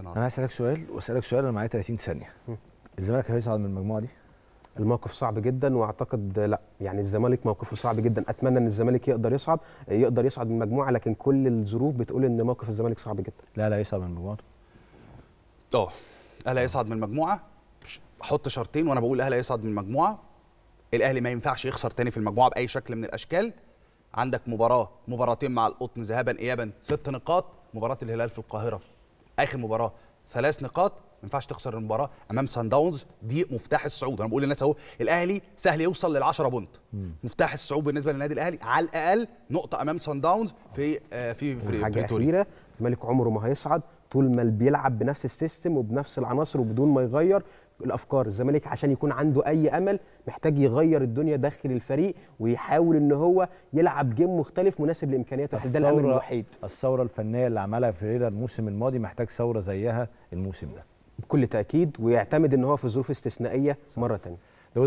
انا هسالك سؤال واسالك سؤال انا معايا 30 ثانيه الزمالك هيصعد من المجموعه دي الموقف صعب جدا واعتقد لا يعني الزمالك موقفه صعب جدا اتمنى ان الزمالك يقدر يصعد يقدر يصعد من المجموعه لكن كل الظروف بتقول ان موقف الزمالك صعب جدا لا لا يصعد من المجموعه اه الاهلي هيصعد من المجموعه احط شرطين وانا بقول الاهلي هيصعد من المجموعه الاهلي ما ينفعش يخسر تاني في المجموعه باي شكل من الاشكال عندك مباراه مباراتين مع القطن ذهابا ايابا ست نقاط مباراه الهلال في القاهره اخر مباراه ثلاث نقاط ما ينفعش تخسر المباراه امام سان داونز دي مفتاح الصعود انا بقول للناس اهو الاهلي سهل يوصل لل10 بونت مفتاح الصعود بالنسبه للنادي الاهلي على الاقل نقطه امام سان داونز في آه في في في, في الملك عمره ما هيصعد طول ما بيلعب بنفس السيستم وبنفس العناصر وبدون ما يغير الافكار الزمالك عشان يكون عنده اي امل محتاج يغير الدنيا داخل الفريق ويحاول ان هو يلعب جيم مختلف مناسب لامكانياته ده الامل الوحيد الثوره الفنيه اللي عملها فيريرا الموسم الماضي محتاج ثوره زيها الموسم ده بكل تاكيد ويعتمد ان هو في ظروف استثنائيه مره ثانيه